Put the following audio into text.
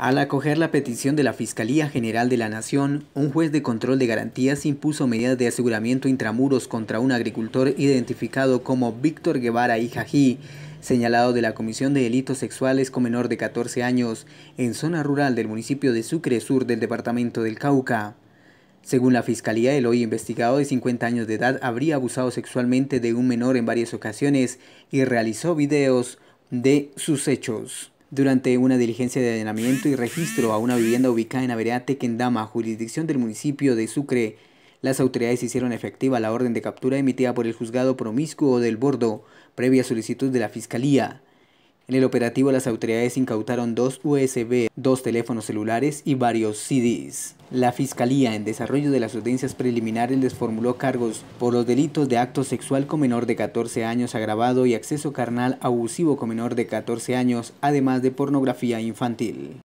Al acoger la petición de la Fiscalía General de la Nación, un juez de control de garantías impuso medidas de aseguramiento intramuros contra un agricultor identificado como Víctor Guevara y Jají, señalado de la Comisión de Delitos Sexuales con menor de 14 años, en zona rural del municipio de Sucre Sur del departamento del Cauca. Según la fiscalía, el hoy investigado de 50 años de edad habría abusado sexualmente de un menor en varias ocasiones y realizó videos de sus hechos. Durante una diligencia de allanamiento y registro a una vivienda ubicada en Avereda Tequendama, jurisdicción del municipio de Sucre, las autoridades hicieron efectiva la orden de captura emitida por el juzgado promiscuo del Bordo, previa solicitud de la Fiscalía. En el operativo las autoridades incautaron dos USB, dos teléfonos celulares y varios CDs. La Fiscalía, en desarrollo de las audiencias preliminares, les formuló cargos por los delitos de acto sexual con menor de 14 años agravado y acceso carnal abusivo con menor de 14 años, además de pornografía infantil.